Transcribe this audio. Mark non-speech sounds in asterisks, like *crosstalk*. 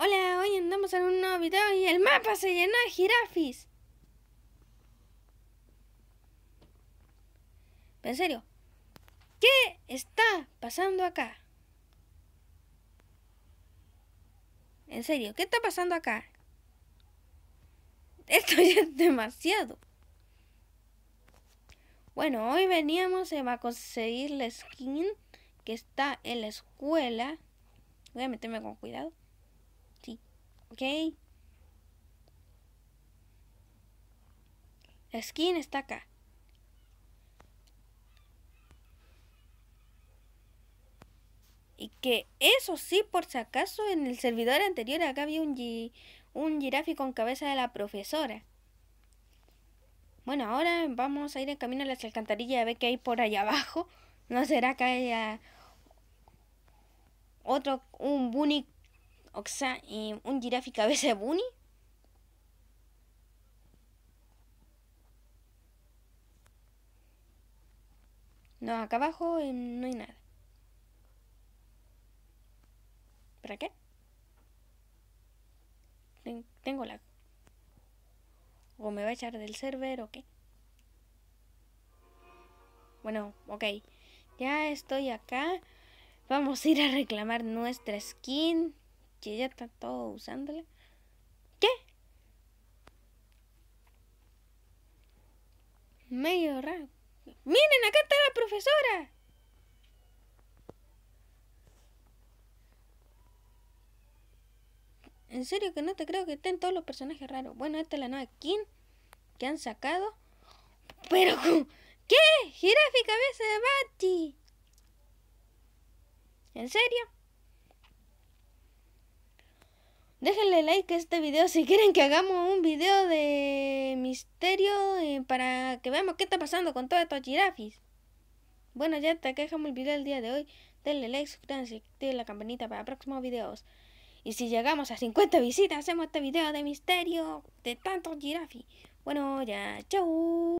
Hola, hoy andamos en un nuevo video y el mapa se llenó de jirafis. en serio, ¿qué está pasando acá? En serio, ¿qué está pasando acá? *laughs* Esto ya es demasiado. Bueno, hoy veníamos a conseguir la skin que está en la escuela. Voy a meterme con cuidado. ¿ok? La skin está acá. Y que eso sí, por si acaso, en el servidor anterior acá había un, gi un jirafi con cabeza de la profesora. Bueno, ahora vamos a ir en camino a las alcantarillas a ver qué hay por allá abajo. ¿No será que haya otro, un bunny oxa sea, un Jirafi cabeza de Bunny. No, acá abajo eh, no hay nada. ¿Para qué? tengo la... ¿O me va a echar del server o qué? Bueno, ok. Ya estoy acá. Vamos a ir a reclamar nuestra skin que ya está todo usándole ¿Qué? Medio raro. Miren, acá está la profesora. En serio que no te creo que estén todos los personajes raros. Bueno, esta es la nueva King que han sacado. Pero, ¿qué? ¡Jirafi cabeza de Bati. ¿En serio? Déjenle like a este video si quieren que hagamos un video de misterio eh, para que veamos qué está pasando con todos estos jirafis. Bueno, ya te que dejamos el video del día de hoy. Denle like, suscríbanse y activen la campanita para próximos videos. Y si llegamos a 50 visitas, hacemos este video de misterio de tantos jirafis. Bueno, ya, chau.